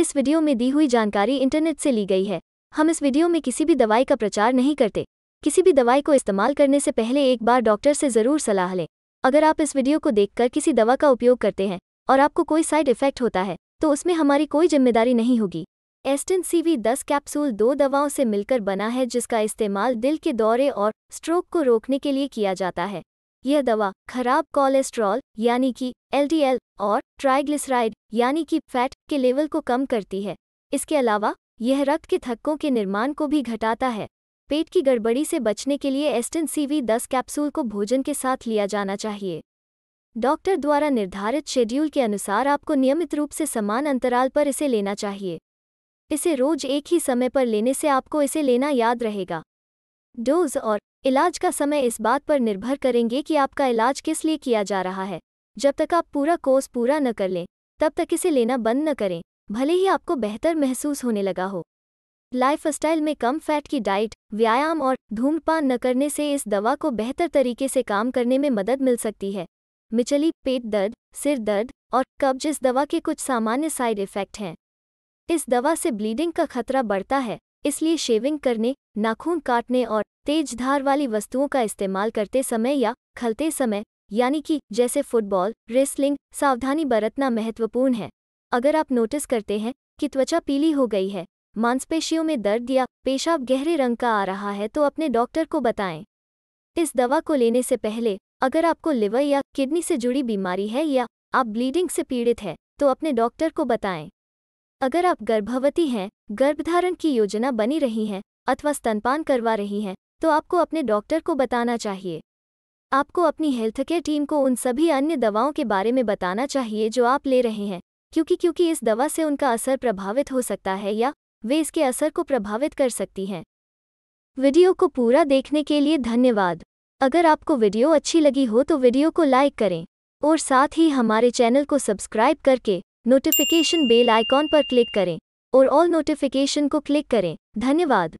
इस वीडियो में दी हुई जानकारी इंटरनेट से ली गई है हम इस वीडियो में किसी भी दवाई का प्रचार नहीं करते किसी भी दवाई को इस्तेमाल करने से पहले एक बार डॉक्टर से ज़रूर सलाह लें अगर आप इस वीडियो को देखकर किसी दवा का उपयोग करते हैं और आपको कोई साइड इफेक्ट होता है तो उसमें हमारी कोई जिम्मेदारी नहीं होगी एस्टन सीवी दस कैप्सूल दो दवाओं से मिलकर बना है जिसका इस्तेमाल दिल के दौरे और स्ट्रोक को रोकने के लिए किया जाता है यह दवा खराब कोलेस्ट्रॉल यानी कि एलडीएल और ट्राइग्लिसराइड यानी कि फैट के लेवल को कम करती है इसके अलावा यह रक्त के थक्कों के निर्माण को भी घटाता है पेट की गड़बड़ी से बचने के लिए एस्टन सीवी दस कैप्सूल को भोजन के साथ लिया जाना चाहिए डॉक्टर द्वारा निर्धारित शेड्यूल के अनुसार आपको नियमित रूप से समान अंतराल पर इसे लेना चाहिए इसे रोज एक ही समय पर लेने से आपको इसे लेना याद रहेगा डोज और इलाज का समय इस बात पर निर्भर करेंगे कि आपका इलाज किस लिए किया जा रहा है जब तक आप पूरा कोर्स पूरा न कर लें तब तक इसे लेना बंद न करें भले ही आपको बेहतर महसूस होने लगा हो लाइफस्टाइल में कम फैट की डाइट व्यायाम और धूम्रपान न करने से इस दवा को बेहतर तरीके से काम करने में मदद मिल सकती है मिचली पेट दर्द सिर दर्द और कब्ज इस दवा के कुछ सामान्य साइड इफ़ेक्ट हैं इस दवा से ब्लीडिंग का खतरा बढ़ता है इसलिए शेविंग करने नाखून काटने और तेज धार वाली वस्तुओं का इस्तेमाल करते समय या खलते समय यानी कि जैसे फुटबॉल रेसलिंग सावधानी बरतना महत्वपूर्ण है अगर आप नोटिस करते हैं कि त्वचा पीली हो गई है मांसपेशियों में दर्द या पेशाब गहरे रंग का आ रहा है तो अपने डॉक्टर को बताएं इस दवा को लेने से पहले अगर आपको लिवर या किडनी से जुड़ी बीमारी है या आप ब्लीडिंग से पीड़ित हैं तो अपने डॉक्टर को बताएं अगर आप गर्भवती हैं गर्भधारण की योजना बनी रही हैं अथवा स्तनपान करवा रही हैं तो आपको अपने डॉक्टर को बताना चाहिए आपको अपनी हेल्थ केयर टीम को उन सभी अन्य दवाओं के बारे में बताना चाहिए जो आप ले रहे हैं क्योंकि क्योंकि इस दवा से उनका असर प्रभावित हो सकता है या वे इसके असर को प्रभावित कर सकती हैं वीडियो को पूरा देखने के लिए धन्यवाद अगर आपको वीडियो अच्छी लगी हो तो वीडियो को लाइक करें और साथ ही हमारे चैनल को सब्सक्राइब करके नोटिफिकेशन बेल आइकॉन पर क्लिक करें और ऑल नोटिफिकेशन को क्लिक करें धन्यवाद